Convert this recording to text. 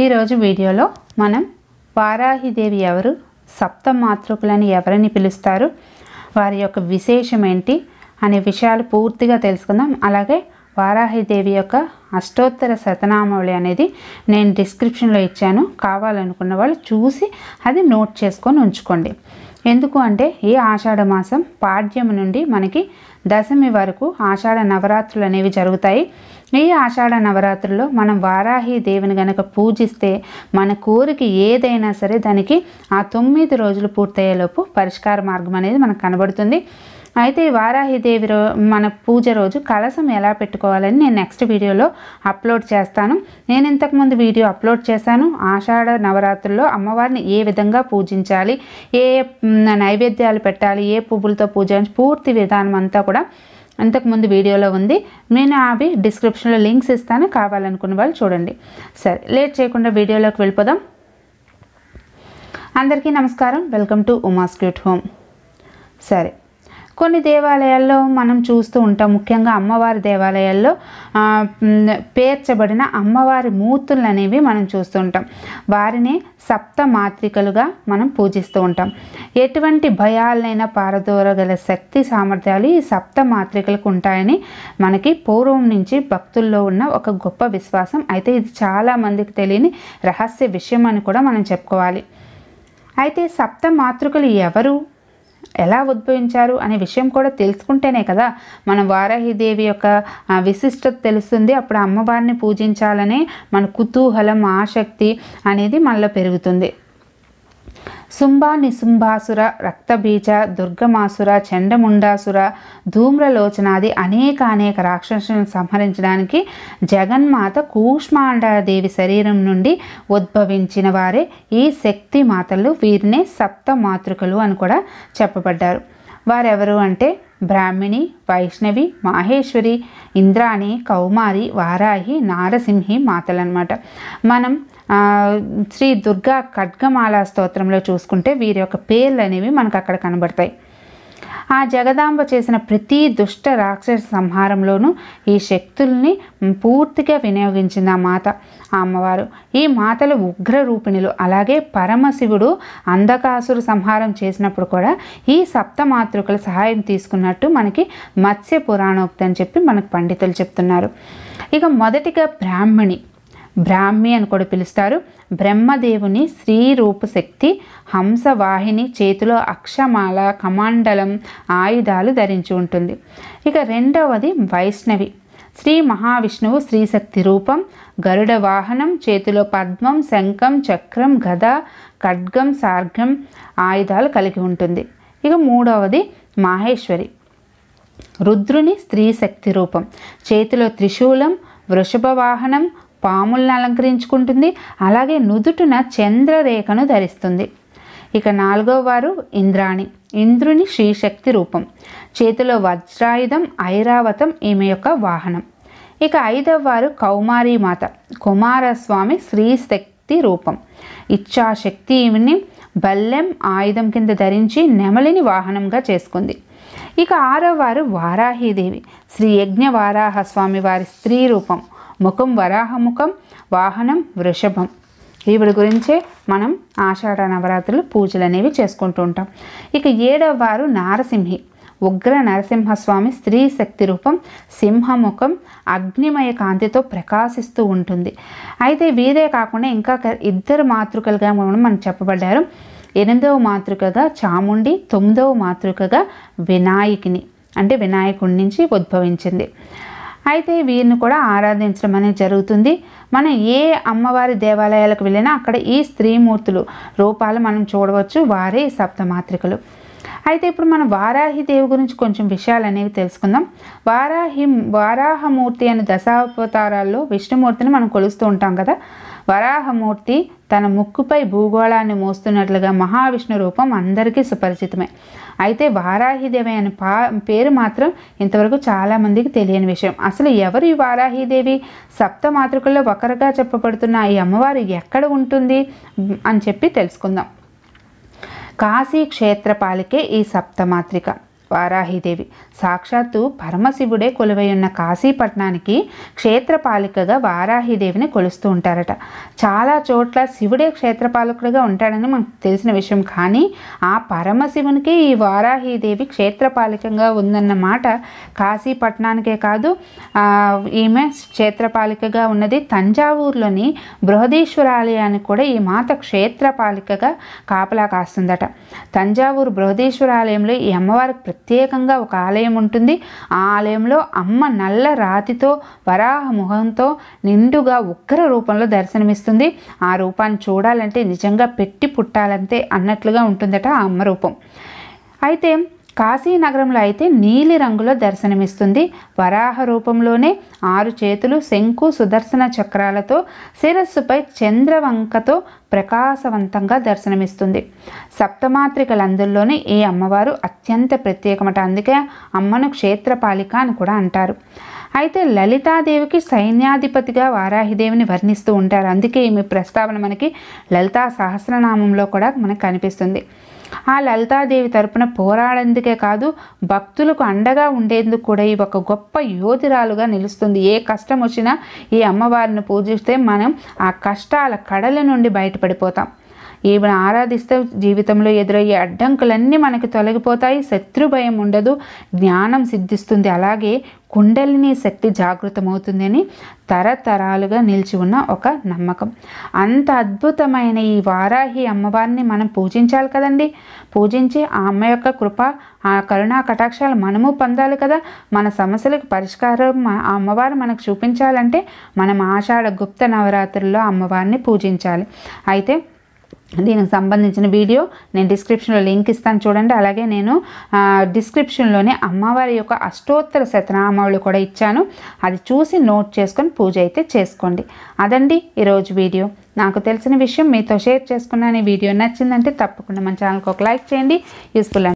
ఈరోజు వీడియోలో మనం వారాహిదేవి ఎవరు సప్త మాతృకులని ఎవరిని పిలుస్తారు వారి యొక్క విశేషం ఏంటి అనే విషయాలు పూర్తిగా తెలుసుకుందాం అలాగే వారాహిదేవి యొక్క అష్టోత్తర శతనామావళి అనేది నేను డిస్క్రిప్షన్లో ఇచ్చాను కావాలనుకున్న వాళ్ళు చూసి అది నోట్ చేసుకొని ఉంచుకోండి ఎందుకు అంటే ఈ ఆషాఢ మాసం పాడ్యం నుండి మనకి దశమి వరకు ఆషాఢ నవరాత్రులు అనేవి జరుగుతాయి ఈ ఆషాఢ నవరాత్రుల్లో మనం వారాహి దేవుని గనక పూజిస్తే మన కోరిక ఏదైనా సరే దానికి ఆ తొమ్మిది రోజులు పూర్తయ్యేలోపు పరిష్కార మార్గం అనేది మనకు కనబడుతుంది అయితే వారాహిదేవి రో మన పూజ రోజు కలసం ఎలా పెట్టుకోవాలని నేను నెక్స్ట్ వీడియోలో అప్లోడ్ చేస్తాను నేను ఇంతకుముందు వీడియో అప్లోడ్ చేశాను ఆషాఢ నవరాత్రుల్లో అమ్మవారిని ఏ విధంగా పూజించాలి ఏ నైవేద్యాలు పెట్టాలి ఏ పువ్వులతో పూజ పూర్తి విధానం అంతా కూడా అంతకుముందు వీడియోలో ఉంది నేను అవి డిస్క్రిప్షన్లో లింక్స్ ఇస్తాను కావాలనుకున్న వాళ్ళు చూడండి సరే లేట్ చేయకుండా వీడియోలోకి వెళ్ళిపోదాం అందరికీ నమస్కారం welcome to Uma's cute home సరే కొన్ని దేవాలయాల్లో మనం చూస్తూ ఉంటాం ముఖ్యంగా అమ్మవారి దేవాలయాల్లో పేర్చబడిన అమ్మవారి మూర్తులు అనేవి మనం చూస్తూ ఉంటాం వారిని సప్త మాత్రికలుగా మనం పూజిస్తూ ఉంటాం ఎటువంటి భయాలనైనా పారదోరగల శక్తి సామర్థ్యాలు ఈ సప్త మాత్రికలకు ఉంటాయని మనకి పూర్వం నుంచి భక్తుల్లో ఉన్న ఒక గొప్ప విశ్వాసం అయితే ఇది చాలామందికి తెలియని రహస్య విషయం అని కూడా మనం చెప్పుకోవాలి అయితే సప్త మాతృకలు ఎవరు ఎలా ఉద్భవించారు అనే విషయం కూడా తెలుసుకుంటేనే కదా మన వారాహిదేవి యొక్క విశిష్టత తెలుస్తుంది అప్పుడు అమ్మవారిని పూజించాలనే మన కుతూహలం ఆసక్తి అనేది మనలో పెరుగుతుంది శుంభా నిశుంభాసుర రక్తబీజ దుర్గమాసుర చండముండాసుర ధూమ్రలోచనాది అనేక అనేక రాక్షసులను సంహరించడానికి జగన్మాత కూష్మాండాదేవి శరీరం నుండి ఉద్భవించిన వారే ఈ శక్తి మాతలు వీరినే సప్త మాతృకలు అని కూడా చెప్పబడ్డారు వారెవరు అంటే బ్రాహ్మిణి వైష్ణవి మాహేశ్వరి ఇంద్రాణి కౌమారి వారాహి నారసింహి అనమాట మనం శ్రీ దుర్గా ఖడ్గమాల స్తోత్రంలో చూసుకుంటే వీరి యొక్క పేర్లు అనేవి మనకు అక్కడ కనబడతాయి ఆ జగదాంబ చేసిన ప్రతి దుష్ట రాక్షస సంహారంలోనూ ఈ శక్తుల్ని పూర్తిగా వినియోగించింది ఆ మాత ఆ అమ్మవారు ఈ మాతలు ఉగ్ర రూపిణులు అలాగే పరమశివుడు అంధకాసురు సంహారం చేసినప్పుడు కూడా ఈ సప్త మాతృకల సహాయం తీసుకున్నట్టు మనకి మత్స్య పురాణోక్తి అని చెప్పి మనకు పండితులు చెప్తున్నారు ఇక మొదటిగా బ్రాహ్మణి బ్రాహ్మి అని కూడా పిలుస్తారు బ్రహ్మదేవుని స్త్రీ రూపశక్తి హంసవాహిని చేతిలో అక్షమాల కమాండలం ఆయుధాలు ధరించి ఉంటుంది ఇక రెండవది వైష్ణవి శ్రీ మహావిష్ణువు శ్రీశక్తి రూపం గరుడ వాహనం చేతిలో పద్మం శంఖం చక్రం గద ఖడ్గం సార్గం ఆయుధాలు కలిగి ఉంటుంది ఇక మూడవది మాహేశ్వరి రుద్రుని స్త్రీ శక్తి రూపం చేతిలో త్రిశూలం వృషభ వాహనం పాములను అలంకరించుకుంటుంది అలాగే నుదుటున చంద్రరేఖను ధరిస్తుంది ఇక నాలుగో వారు ఇంద్రాణి ఇంద్రుని శ్రీశక్తి రూపం చేతిలో వజ్రాయుధం ఐరావతం ఈమె యొక్క వాహనం ఇక ఐదవ వారు కౌమారీమాత కుమారస్వామి శక్తి రూపం ఇచ్చాశక్తి ఈమెని బల్లెం ఆయుధం కింద ధరించి నెమలిని వాహనంగా చేసుకుంది ఇక ఆరో వారు వారాహీదేవి శ్రీ యజ్ఞ వారాహ స్వామి వారి స్త్రీ రూపం ముఖం వరాహముఖం వాహనం వృషభం వీడి గురించే మనం ఆషాఢ నవరాత్రులు పూజలు అనేవి చేసుకుంటూ ఉంటాం ఇక ఏడవ వారు నారసింహి ఉగ్ర నరసింహస్వామి స్త్రీ శక్తి రూపం సింహముఖం అగ్నిమయ కాంతితో ప్రకాశిస్తూ ఉంటుంది అయితే వీరే కాకుండా ఇంకా ఇద్దరు మాతృకలుగా మనం చెప్పబడ్డారు ఎనిమిదవ మాతృకగా చాముండి తొమ్మిదవ మాతృకగా వినాయకిని అంటే వినాయకుడి నుంచి ఉద్భవించింది అయితే వీరిని కూడా ఆరాధించడం అనేది జరుగుతుంది మనం ఏ అమ్మవారి దేవాలయాలకు వెళ్ళినా అక్కడ ఈ స్త్రీమూర్తులు రూపాలు మనం చూడవచ్చు వారే సప్తమాత్రికలు అయితే ఇప్పుడు మనం వారాహి దేవి గురించి కొంచెం విషయాలు అనేవి తెలుసుకుందాం వారాహి వారాహమూర్తి అనే దశావతారాల్లో విష్ణుమూర్తిని మనం కొలుస్తూ ఉంటాం కదా వరాహమూర్తి తన ముక్కుపై భూగోళాన్ని మోస్తున్నట్లుగా మహావిష్ణు రూపం అందరికీ సుపరిచితమే అయితే వారాహిదేవి అనే పా పేరు మాత్రం ఇంతవరకు చాలామందికి తెలియని విషయం అసలు ఎవరు ఈ వారాహిదేవి సప్త మాతృకల్లో ఒకరుగా చెప్పబడుతున్న ఈ అమ్మవారు ఎక్కడ ఉంటుంది అని చెప్పి తెలుసుకుందాం కాశీ క్షేత్రపాలికే ఈ సప్తమాత్రిక వారాహిదేవి సాక్షాత్తు పరమశివుడే కొలువై ఉన్న కాశీపట్నానికి క్షేత్రపాలికగా వారాహిదేవిని కొలుస్తూ ఉంటారట చాలా చోట్ల శివుడే క్షేత్రపాలకుడిగా ఉంటాడని మనకు తెలిసిన విషయం కానీ ఆ పరమశివునికి ఈ వారాహిదేవి క్షేత్రపాలికంగా ఉందన్న మాట కాశీపట్నానికే కాదు ఈమె క్షేత్రపాలికగా ఉన్నది తంజావూరులోని ఆలయానికి కూడా ఈ మాత క్షేత్రపాలికగా కాపలా కాస్తుందట తంజావూరు బృహదీశ్వరాలయంలో ఈ అమ్మవారికి ప్రత్యేకంగా ఒక ఆలయం ఉంటుంది ఆ ఆలయంలో అమ్మ నల్ల రాతితో వరాహ ముఖంతో నిండుగా ఉగ్ర రూపంలో దర్శనమిస్తుంది ఆ రూపాన్ని చూడాలంటే నిజంగా పెట్టి పుట్టాలంతే అన్నట్లుగా ఉంటుందట ఆ అమ్మ రూపం అయితే కాశీ నగరంలో అయితే నీలి రంగులో దర్శనమిస్తుంది వరాహ రూపంలోనే ఆరు చేతులు శంకు సుదర్శన చక్రాలతో శిరస్సుపై చంద్రవంకతో ప్రకాశవంతంగా దర్శనమిస్తుంది సప్తమాత్రికలందరిలోనే ఈ అమ్మవారు అత్యంత ప్రత్యేకమట అందుకే అమ్మను క్షేత్రపాలిక అని కూడా అంటారు అయితే లలితాదేవికి సైన్యాధిపతిగా వారాహిదేవిని వర్ణిస్తూ ఉంటారు అందుకే ఈమె ప్రస్తావన మనకి లలితా సహస్రనామంలో కూడా మనకు కనిపిస్తుంది ఆ లలితాదేవి తరపున పోరాడేందుకే కాదు భక్తులకు అండగా ఉండేందుకు కూడా ఈ ఒక గొప్ప యోధిరాలుగా నిలుస్తుంది ఏ కష్టం వచ్చినా ఈ అమ్మవారిని పూజిస్తే మనం ఆ కష్టాల కడల నుండి బయటపడిపోతాం ఈమెను ఆరాధిస్తే జీవితంలో ఎదురయ్యే అడ్డంకులన్నీ మనకు తొలగిపోతాయి శత్రు భయం ఉండదు జ్ఞానం సిద్ధిస్తుంది అలాగే కుండలిని శక్తి జాగృతమవుతుందని తరతరాలుగా నిలిచి ఉన్న ఒక నమ్మకం అంత అద్భుతమైన ఈ వారాహి అమ్మవారిని మనం పూజించాలి కదండి పూజించి ఆ అమ్మ యొక్క కృప ఆ కరుణా కటాక్షాలు మనము పొందాలి కదా మన సమస్యలకు పరిష్కారం ఆ అమ్మవారు మనకు చూపించాలంటే మనం ఆషాఢ గుప్త నవరాత్రుల్లో అమ్మవారిని పూజించాలి అయితే దీనికి సంబంధించిన వీడియో నేను డిస్క్రిప్షన్లో లింక్ ఇస్తాను చూడండి అలాగే నేను డిస్క్రిప్షన్లోనే అమ్మవారి యొక్క అష్టోత్తర శతనామావళి కూడా ఇచ్చాను అది చూసి నోట్ చేసుకొని పూజ అయితే చేసుకోండి అదండి ఈరోజు వీడియో నాకు తెలిసిన విషయం మీతో షేర్ చేసుకున్నాను ఈ వీడియో నచ్చిందంటే తప్పకుండా మన ఛానల్కి ఒక లైక్ చేయండి యూస్ఫుల్